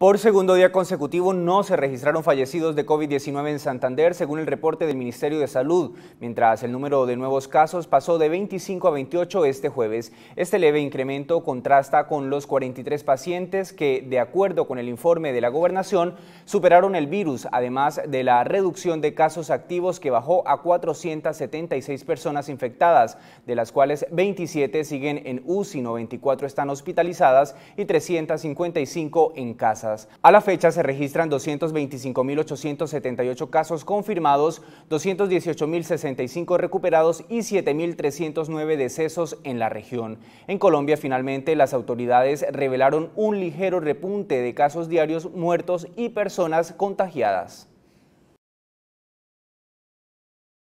Por segundo día consecutivo no se registraron fallecidos de COVID-19 en Santander, según el reporte del Ministerio de Salud, mientras el número de nuevos casos pasó de 25 a 28 este jueves. Este leve incremento contrasta con los 43 pacientes que, de acuerdo con el informe de la gobernación, superaron el virus, además de la reducción de casos activos que bajó a 476 personas infectadas, de las cuales 27 siguen en UCI, 94 están hospitalizadas y 355 en casa. A la fecha se registran 225.878 casos confirmados, 218.065 recuperados y 7.309 decesos en la región. En Colombia, finalmente, las autoridades revelaron un ligero repunte de casos diarios muertos y personas contagiadas.